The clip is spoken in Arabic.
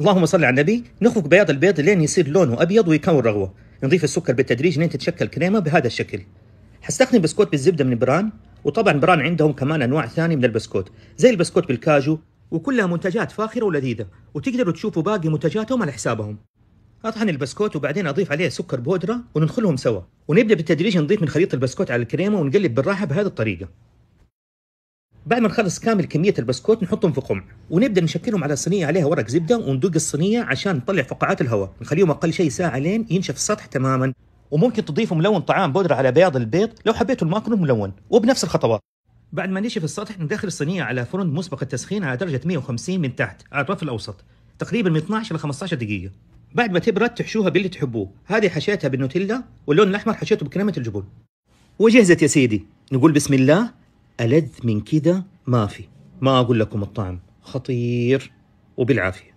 اللهم صل على النبي نخفق بياض البيض لين يصير لونه ابيض ويكون رغوه نضيف السكر بالتدريج لين تتشكل كريمه بهذا الشكل حستخدم بسكوت بالزبده من بران وطبعا بران عندهم كمان انواع ثانيه من البسكوت زي البسكوت بالكاجو وكلها منتجات فاخره ولذيذه وتقدروا تشوفوا باقي منتجاتهم على حسابهم اطحن البسكوت وبعدين اضيف عليه سكر بودره وندخلهم سوا ونبدا بالتدريج نضيف من خليط البسكوت على الكريمه ونقلب بالراحه بهذه الطريقه بعد ما نخلص كامل كميه البسكوت نحطهم في قمع ونبدا نشكلهم على صينيه عليها ورق زبده وندق الصينيه عشان نطلع فقاعات الهواء نخليهم اقل شيء ساعه لين ينشف السطح تماما وممكن تضيفوا ملون طعام بودرة على بياض البيض لو حبيتوا الماكرون ملون وبنفس الخطوات بعد ما نشف السطح ندخل الصينية على فرن مسبق التسخين على درجة 150 من تحت على الرف الأوسط تقريبا من 12 ل 15 دقيقة بعد ما تبرد تحشوها باللي تحبوه هذه حشيتها بالنوتيلا واللون الأحمر حشيته بكريمة الجبن وجهزت يا سيدي نقول بسم الله ألذ من كده ما في ما أقول لكم الطعم خطير وبالعافية